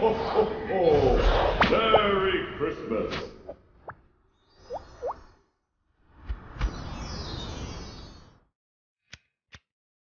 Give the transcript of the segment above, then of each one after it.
ho, ho, ho. Merry Christmas.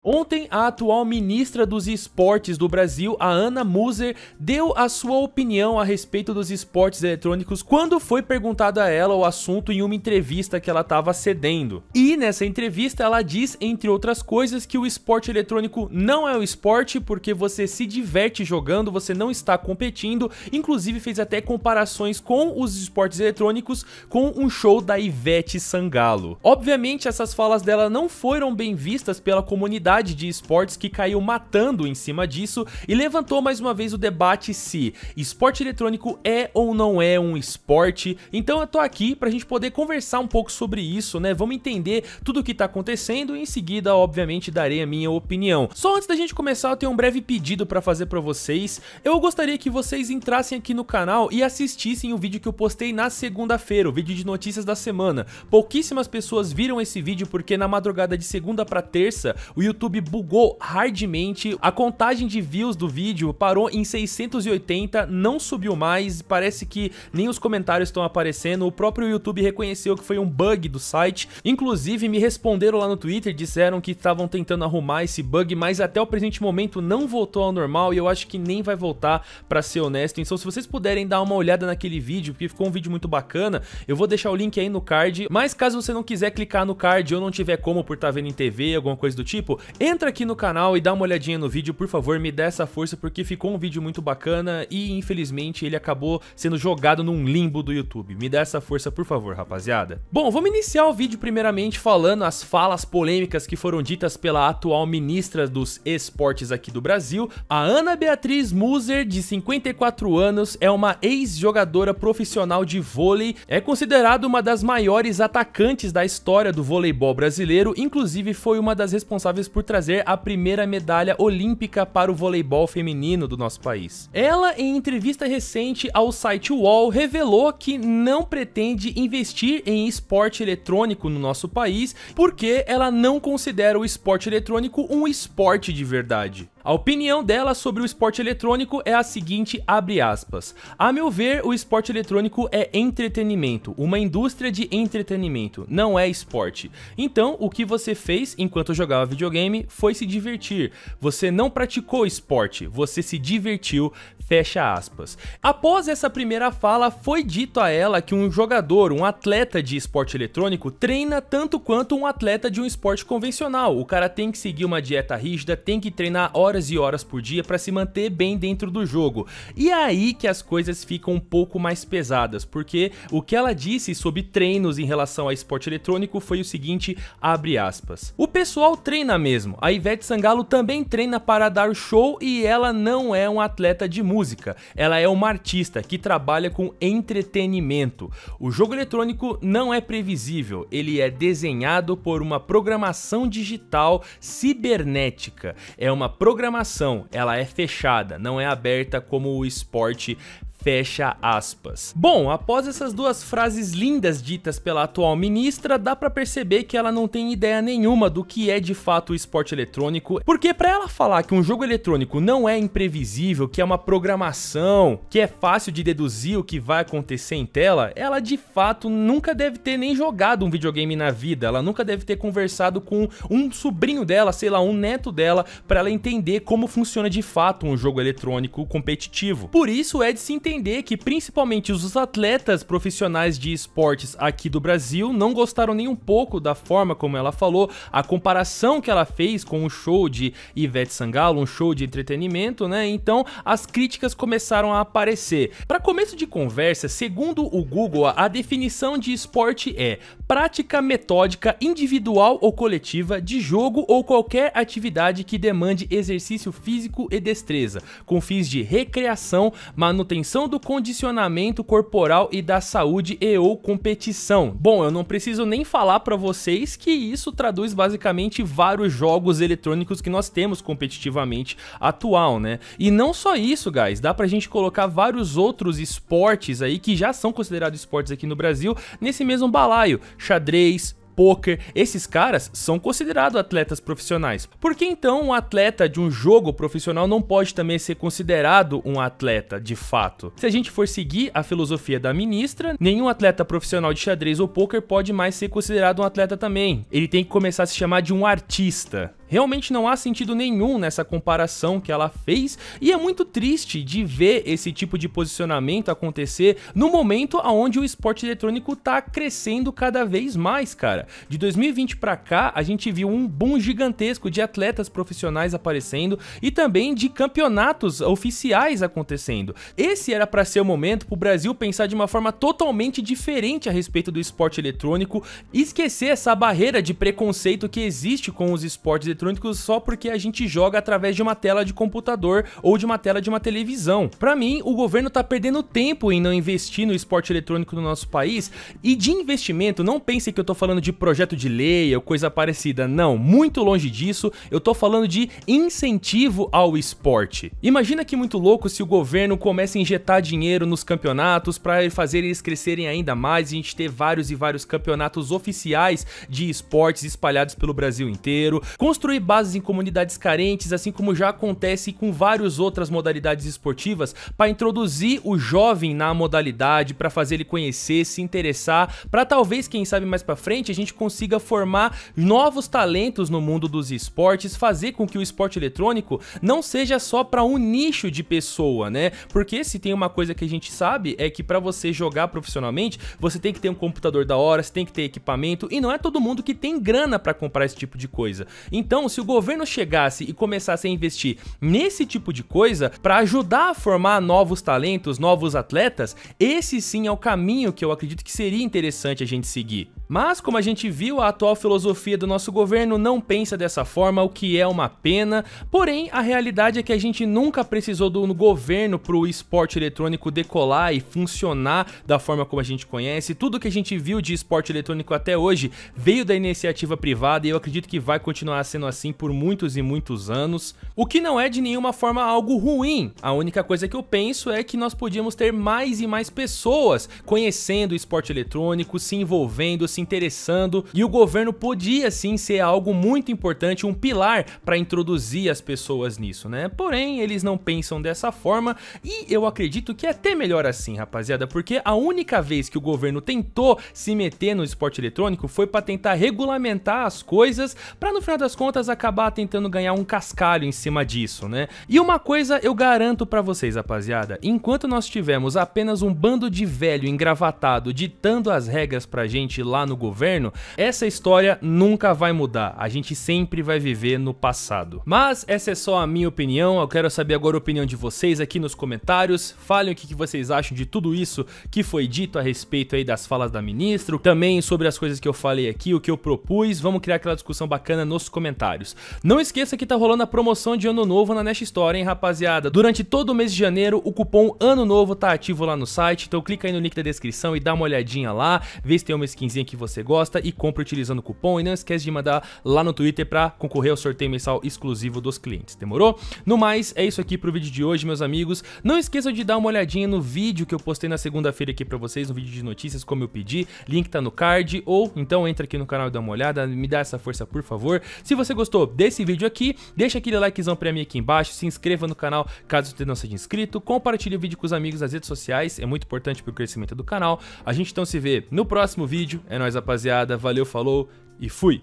Ontem, a atual ministra dos esportes do Brasil, a Ana Muser, deu a sua opinião a respeito dos esportes eletrônicos quando foi perguntado a ela o assunto em uma entrevista que ela estava cedendo. E nessa entrevista ela diz, entre outras coisas, que o esporte eletrônico não é o esporte porque você se diverte jogando, você não está competindo, inclusive fez até comparações com os esportes eletrônicos com um show da Ivete Sangalo. Obviamente essas falas dela não foram bem vistas pela comunidade comunidade de esportes que caiu matando em cima disso e levantou mais uma vez o debate se esporte eletrônico é ou não é um esporte. Então eu tô aqui pra gente poder conversar um pouco sobre isso, né? Vamos entender tudo o que tá acontecendo e em seguida, obviamente, darei a minha opinião. Só antes da gente começar, eu tenho um breve pedido pra fazer pra vocês. Eu gostaria que vocês entrassem aqui no canal e assistissem o vídeo que eu postei na segunda-feira, o vídeo de notícias da semana. Pouquíssimas pessoas viram esse vídeo porque na madrugada de segunda pra terça, o YouTube YouTube bugou hardmente, a contagem de views do vídeo parou em 680, não subiu mais, parece que nem os comentários estão aparecendo, o próprio YouTube reconheceu que foi um bug do site, inclusive me responderam lá no Twitter, disseram que estavam tentando arrumar esse bug, mas até o presente momento não voltou ao normal e eu acho que nem vai voltar, para ser honesto, então se vocês puderem dar uma olhada naquele vídeo, porque ficou um vídeo muito bacana, eu vou deixar o link aí no card, mas caso você não quiser clicar no card ou não tiver como por estar tá vendo em TV, alguma coisa do tipo, Entra aqui no canal e dá uma olhadinha no vídeo, por favor, me dê essa força porque ficou um vídeo muito bacana e infelizmente ele acabou sendo jogado num limbo do YouTube. Me dê essa força, por favor, rapaziada. Bom, vamos iniciar o vídeo primeiramente falando as falas polêmicas que foram ditas pela atual ministra dos esportes aqui do Brasil. A Ana Beatriz Muser, de 54 anos, é uma ex-jogadora profissional de vôlei, é considerada uma das maiores atacantes da história do voleibol brasileiro, inclusive foi uma das responsáveis por por trazer a primeira medalha olímpica para o voleibol feminino do nosso país. Ela, em entrevista recente ao site UOL, revelou que não pretende investir em esporte eletrônico no nosso país porque ela não considera o esporte eletrônico um esporte de verdade. A opinião dela sobre o esporte eletrônico é a seguinte, abre aspas. A meu ver, o esporte eletrônico é entretenimento, uma indústria de entretenimento, não é esporte. Então, o que você fez enquanto jogava videogame foi se divertir. Você não praticou esporte, você se divertiu, fecha aspas. Após essa primeira fala, foi dito a ela que um jogador, um atleta de esporte eletrônico, treina tanto quanto um atleta de um esporte convencional. O cara tem que seguir uma dieta rígida, tem que treinar horas horas e horas por dia para se manter bem dentro do jogo. E é aí que as coisas ficam um pouco mais pesadas, porque o que ela disse sobre treinos em relação a esporte eletrônico foi o seguinte, abre aspas. O pessoal treina mesmo. A Ivete Sangalo também treina para dar show e ela não é um atleta de música. Ela é uma artista que trabalha com entretenimento. O jogo eletrônico não é previsível, ele é desenhado por uma programação digital cibernética. É uma programação programação ela é fechada, não é aberta como o esporte Fecha aspas. Bom, após essas duas frases lindas ditas pela atual ministra, dá para perceber que ela não tem ideia nenhuma do que é de fato o esporte eletrônico, porque para ela falar que um jogo eletrônico não é imprevisível, que é uma programação, que é fácil de deduzir o que vai acontecer em tela, ela de fato nunca deve ter nem jogado um videogame na vida, ela nunca deve ter conversado com um sobrinho dela, sei lá, um neto dela, para ela entender como funciona de fato um jogo eletrônico competitivo. Por isso é de se entender entender que principalmente os atletas profissionais de esportes aqui do Brasil não gostaram nem um pouco da forma como ela falou, a comparação que ela fez com o show de Ivete Sangalo, um show de entretenimento, né? Então as críticas começaram a aparecer. Para começo de conversa, segundo o Google, a definição de esporte é prática metódica individual ou coletiva de jogo ou qualquer atividade que demande exercício físico e destreza, com fins de recreação, manutenção do condicionamento corporal e da saúde e ou competição. Bom, eu não preciso nem falar para vocês que isso traduz basicamente vários jogos eletrônicos que nós temos competitivamente atual, né? E não só isso, guys, dá pra gente colocar vários outros esportes aí que já são considerados esportes aqui no Brasil nesse mesmo balaio: xadrez, poker, esses caras são considerados atletas profissionais. Por que então um atleta de um jogo profissional não pode também ser considerado um atleta de fato? Se a gente for seguir a filosofia da ministra, nenhum atleta profissional de xadrez ou poker pode mais ser considerado um atleta também. Ele tem que começar a se chamar de um artista. Realmente não há sentido nenhum nessa comparação que ela fez e é muito triste de ver esse tipo de posicionamento acontecer no momento aonde o esporte eletrônico tá crescendo cada vez mais, cara. De 2020 para cá, a gente viu um boom gigantesco de atletas profissionais aparecendo e também de campeonatos oficiais acontecendo. Esse era para ser o momento pro Brasil pensar de uma forma totalmente diferente a respeito do esporte eletrônico, e esquecer essa barreira de preconceito que existe com os esportes eletrônicos só porque a gente joga através de uma tela de computador ou de uma tela de uma televisão. Para mim, o governo tá perdendo tempo em não investir no esporte eletrônico no nosso país e de investimento, não pense que eu tô falando de projeto de lei ou coisa parecida, não, muito longe disso, eu tô falando de incentivo ao esporte. Imagina que muito louco se o governo começa a injetar dinheiro nos campeonatos para fazer eles crescerem ainda mais e a gente ter vários e vários campeonatos oficiais de esportes espalhados pelo Brasil inteiro, construir Construir bases em comunidades carentes, assim como já acontece com várias outras modalidades esportivas, para introduzir o jovem na modalidade, para fazer ele conhecer, se interessar, para talvez, quem sabe mais para frente, a gente consiga formar novos talentos no mundo dos esportes, fazer com que o esporte eletrônico não seja só para um nicho de pessoa, né? Porque se tem uma coisa que a gente sabe é que para você jogar profissionalmente, você tem que ter um computador da hora, você tem que ter equipamento e não é todo mundo que tem grana para comprar esse tipo de coisa. Então, então, se o governo chegasse e começasse a investir nesse tipo de coisa para ajudar a formar novos talentos, novos atletas, esse sim é o caminho que eu acredito que seria interessante a gente seguir. Mas, como a gente viu, a atual filosofia do nosso governo não pensa dessa forma, o que é uma pena. Porém, a realidade é que a gente nunca precisou do governo para o esporte eletrônico decolar e funcionar da forma como a gente conhece. Tudo que a gente viu de esporte eletrônico até hoje veio da iniciativa privada e eu acredito que vai continuar sendo assim por muitos e muitos anos, o que não é de nenhuma forma algo ruim. A única coisa que eu penso é que nós podíamos ter mais e mais pessoas conhecendo o esporte eletrônico, se envolvendo, se interessando, e o governo podia sim ser algo muito importante, um pilar para introduzir as pessoas nisso, né? Porém, eles não pensam dessa forma e eu acredito que é até melhor assim, rapaziada, porque a única vez que o governo tentou se meter no esporte eletrônico foi para tentar regulamentar as coisas, para no final das contas contas acabar tentando ganhar um cascalho em cima disso, né? E uma coisa eu garanto para vocês, rapaziada, enquanto nós tivermos apenas um bando de velho engravatado ditando as regras pra gente lá no governo, essa história nunca vai mudar. A gente sempre vai viver no passado. Mas essa é só a minha opinião, eu quero saber agora a opinião de vocês aqui nos comentários. Falem o que vocês acham de tudo isso que foi dito a respeito aí das falas da ministra, também sobre as coisas que eu falei aqui, o que eu propus. Vamos criar aquela discussão bacana nos comentários comentários. Não esqueça que tá rolando a promoção de Ano Novo na Nest Store, hein, rapaziada? Durante todo o mês de janeiro, o cupom Ano Novo tá ativo lá no site, então clica aí no link da descrição e dá uma olhadinha lá, vê se tem uma skinzinha que você gosta e compra utilizando o cupom. E não esquece de mandar lá no Twitter pra concorrer ao sorteio mensal exclusivo dos clientes, demorou? No mais, é isso aqui pro vídeo de hoje, meus amigos. Não esqueçam de dar uma olhadinha no vídeo que eu postei na segunda-feira aqui pra vocês, no vídeo de notícias, como eu pedi. Link tá no card, ou então entra aqui no canal e dá uma olhada, me dá essa força, por favor. Se você você gostou desse vídeo aqui, deixa aquele likezão pra mim aqui embaixo, se inscreva no canal caso você não seja inscrito, compartilhe o vídeo com os amigos nas redes sociais, é muito importante pro crescimento do canal. A gente então se vê no próximo vídeo, é nóis rapaziada, valeu, falou e fui!